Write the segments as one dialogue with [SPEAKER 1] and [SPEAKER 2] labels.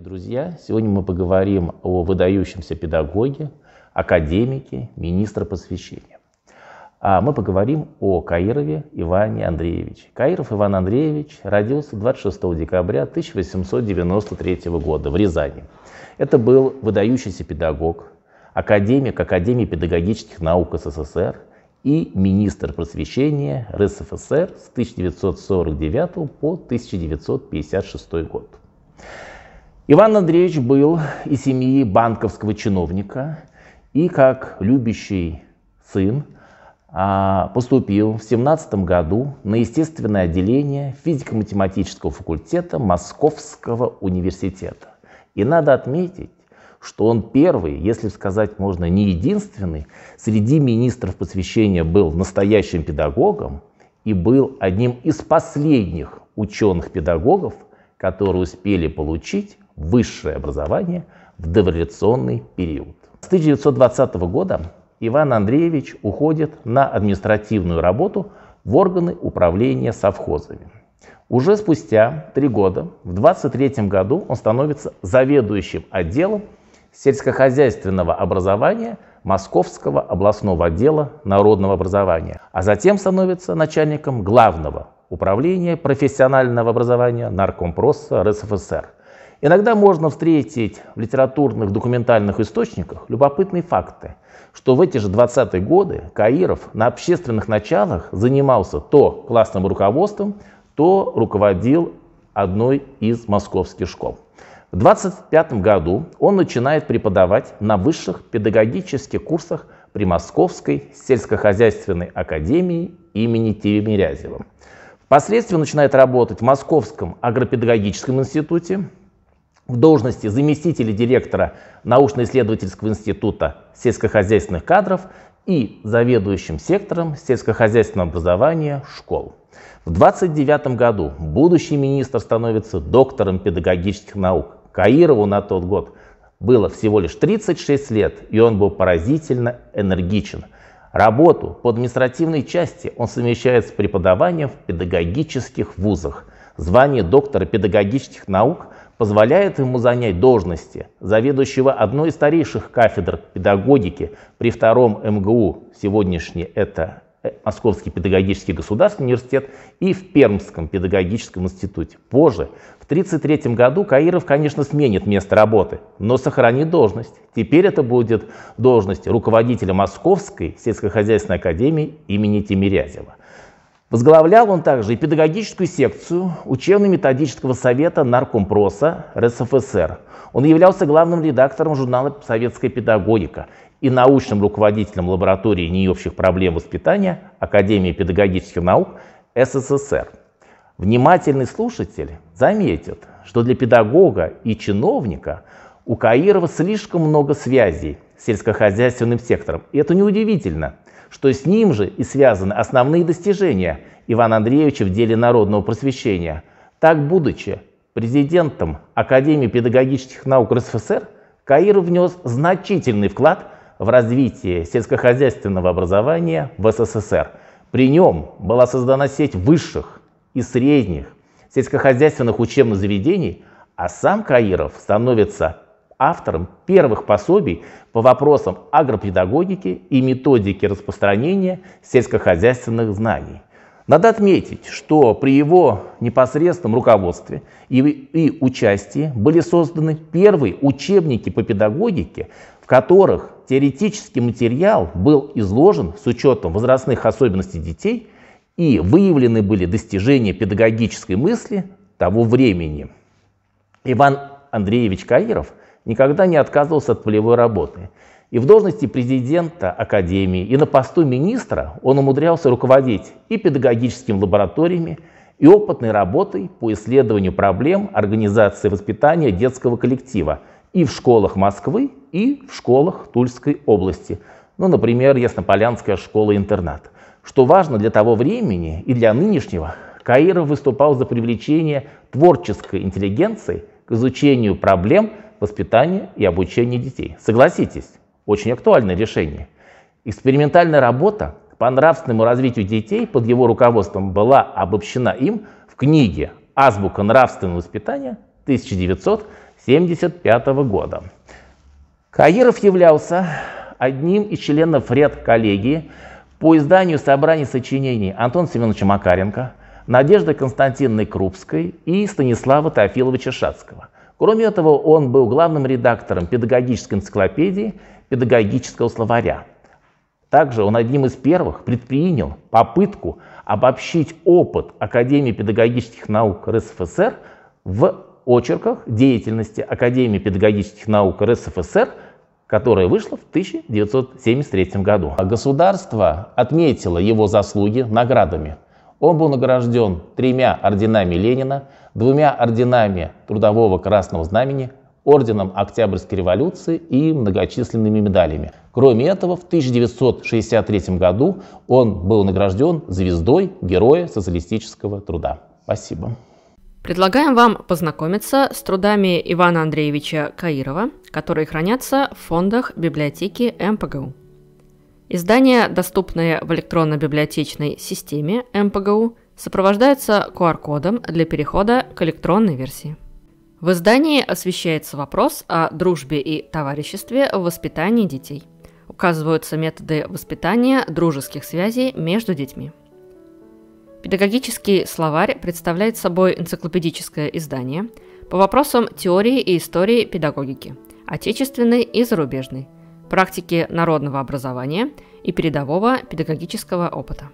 [SPEAKER 1] друзья, сегодня мы поговорим о выдающемся педагоге, академике, министре посвящения. А мы поговорим о Каирове Иване Андреевиче. Каиров Иван Андреевич родился 26 декабря 1893 года в Рязани. Это был выдающийся педагог, академик Академии педагогических наук СССР и министр просвещения РСФСР с 1949 по 1956 год. Иван Андреевич был из семьи банковского чиновника и как любящий сын – а, поступил в 17 году на естественное отделение физико-математического факультета Московского университета. И надо отметить, что он первый, если сказать можно, не единственный, среди министров посвящения был настоящим педагогом и был одним из последних ученых-педагогов, которые успели получить высшее образование в дореволюционный период. С 1920 года Иван Андреевич уходит на административную работу в органы управления совхозами. Уже спустя три года, в 23 году, он становится заведующим отделом сельскохозяйственного образования Московского областного отдела народного образования, а затем становится начальником главного управления профессионального образования Наркомпроса РСФСР. Иногда можно встретить в литературных документальных источниках любопытные факты, что в эти же 20-е годы Каиров на общественных началах занимался то классным руководством, то руководил одной из московских школ. В 25 году он начинает преподавать на высших педагогических курсах при Московской сельскохозяйственной академии имени Тимирязева. Впоследствии начинает работать в Московском агропедагогическом институте, в должности заместителя директора научно-исследовательского института сельскохозяйственных кадров и заведующим сектором сельскохозяйственного образования школ. В 29 году будущий министр становится доктором педагогических наук. Каирову на тот год было всего лишь 36 лет, и он был поразительно энергичен. Работу по административной части он совмещает с преподаванием в педагогических вузах. Звание доктора педагогических наук – позволяет ему занять должности заведующего одной из старейших кафедр педагогики при втором МГУ, сегодняшний это э, Московский педагогический государственный университет и в Пермском педагогическом институте. Позже, в 1933 году, Каиров, конечно, сменит место работы, но сохранит должность. Теперь это будет должность руководителя Московской сельскохозяйственной академии имени Тимирязева – Возглавлял он также и педагогическую секцию учебно-методического совета Наркомпроса РСФСР. Он являлся главным редактором журнала «Советская педагогика» и научным руководителем лаборатории необщих проблем воспитания Академии педагогических наук СССР. Внимательный слушатель заметит, что для педагога и чиновника у Каирова слишком много связей с сельскохозяйственным сектором. И это неудивительно – что с ним же и связаны основные достижения Ивана Андреевича в деле народного просвещения. Так, будучи президентом Академии педагогических наук РСФСР, Каиров внес значительный вклад в развитие сельскохозяйственного образования в СССР. При нем была создана сеть высших и средних сельскохозяйственных учебных заведений, а сам Каиров становится автором первых пособий по вопросам агропедагогики и методики распространения сельскохозяйственных знаний. Надо отметить, что при его непосредственном руководстве и, и участии были созданы первые учебники по педагогике, в которых теоретический материал был изложен с учетом возрастных особенностей детей и выявлены были достижения педагогической мысли того времени. Иван Андреевич Каиров никогда не отказывался от полевой работы. И в должности президента Академии, и на посту министра он умудрялся руководить и педагогическими лабораториями, и опытной работой по исследованию проблем организации воспитания детского коллектива и в школах Москвы, и в школах Тульской области. Ну, например, Яснополянская школа-интернат. Что важно для того времени и для нынешнего, Каиров выступал за привлечение творческой интеллигенции к изучению проблем – воспитания и обучения детей. Согласитесь, очень актуальное решение. Экспериментальная работа по нравственному развитию детей под его руководством была обобщена им в книге «Азбука нравственного воспитания» 1975 года. Каиров являлся одним из членов ряд коллегии по изданию собраний сочинений Антона Семеновича Макаренко, Надежды Константиновны Крупской и Станислава Теофиловича Шацкого – Кроме этого, он был главным редактором педагогической энциклопедии, педагогического словаря. Также он одним из первых предпринял попытку обобщить опыт Академии педагогических наук РСФСР в очерках деятельности Академии педагогических наук РСФСР, которая вышла в 1973 году. Государство отметило его заслуги наградами. Он был награжден тремя орденами Ленина, двумя орденами Трудового Красного Знамени, орденом Октябрьской революции и многочисленными медалями. Кроме этого, в 1963 году он был награжден звездой Героя социалистического труда. Спасибо.
[SPEAKER 2] Предлагаем вам познакомиться с трудами Ивана Андреевича Каирова, которые хранятся в фондах библиотеки МПГУ. Издания, доступные в электронно-библиотечной системе МПГУ – сопровождается QR-кодом для перехода к электронной версии. В издании освещается вопрос о дружбе и товариществе в воспитании детей. Указываются методы воспитания дружеских связей между детьми. Педагогический словарь представляет собой энциклопедическое издание по вопросам теории и истории педагогики, отечественной и зарубежной, практики народного образования и передового педагогического опыта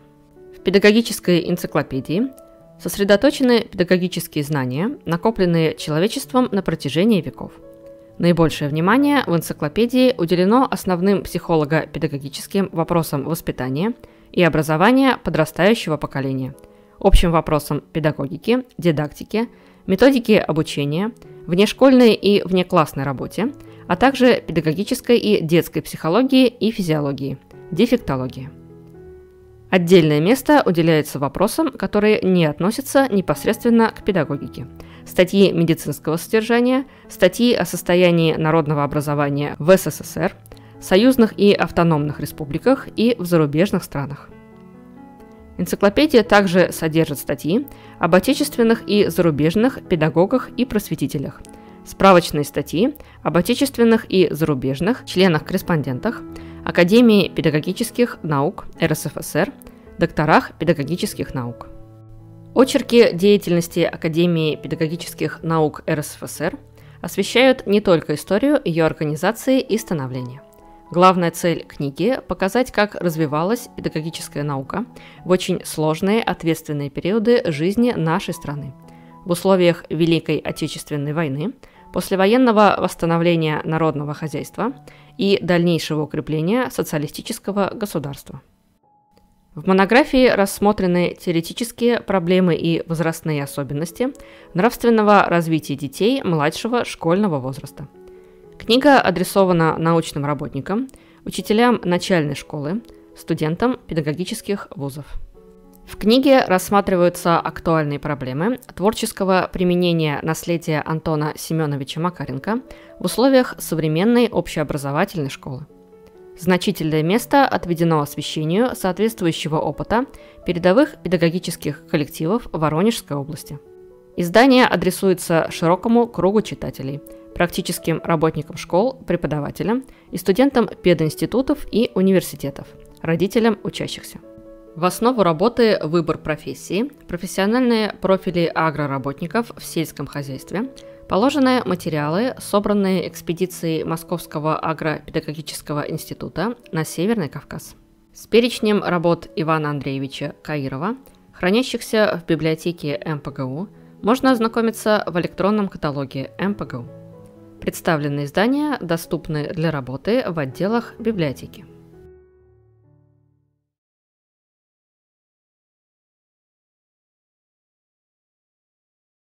[SPEAKER 2] педагогической энциклопедии сосредоточены педагогические знания, накопленные человечеством на протяжении веков. Наибольшее внимание в энциклопедии уделено основным психолого-педагогическим вопросам воспитания и образования подрастающего поколения, общим вопросам педагогики, дидактики, методики обучения, внешкольной и внеклассной работе, а также педагогической и детской психологии и физиологии, дефектологии – Отдельное место уделяется вопросам, которые не относятся непосредственно к педагогике. Статьи медицинского содержания, статьи о состоянии народного образования в СССР, союзных и автономных республиках и в зарубежных странах. Энциклопедия также содержит статьи об отечественных и зарубежных педагогах и просветителях, справочные статьи об отечественных и зарубежных членах-корреспондентах, Академии педагогических наук РСФСР, докторах педагогических наук. Очерки деятельности Академии педагогических наук РСФСР освещают не только историю ее организации и становления. Главная цель книги – показать, как развивалась педагогическая наука в очень сложные, ответственные периоды жизни нашей страны. В условиях Великой Отечественной войны, послевоенного восстановления народного хозяйства и дальнейшего укрепления социалистического государства. В монографии рассмотрены теоретические проблемы и возрастные особенности нравственного развития детей младшего школьного возраста. Книга адресована научным работникам, учителям начальной школы, студентам педагогических вузов. В книге рассматриваются актуальные проблемы творческого применения наследия Антона Семеновича Макаренко в условиях современной общеобразовательной школы. Значительное место отведено освещению соответствующего опыта передовых педагогических коллективов Воронежской области. Издание адресуется широкому кругу читателей, практическим работникам школ, преподавателям и студентам пединститутов и университетов, родителям учащихся. В основу работы «Выбор профессии», профессиональные профили агроработников в сельском хозяйстве – Положенные материалы, собранные экспедицией Московского агропедагогического института на Северный Кавказ. С перечнем работ Ивана Андреевича Каирова, хранящихся в библиотеке МПГУ, можно ознакомиться в электронном каталоге МПГУ. Представленные издания доступны для работы в отделах библиотеки.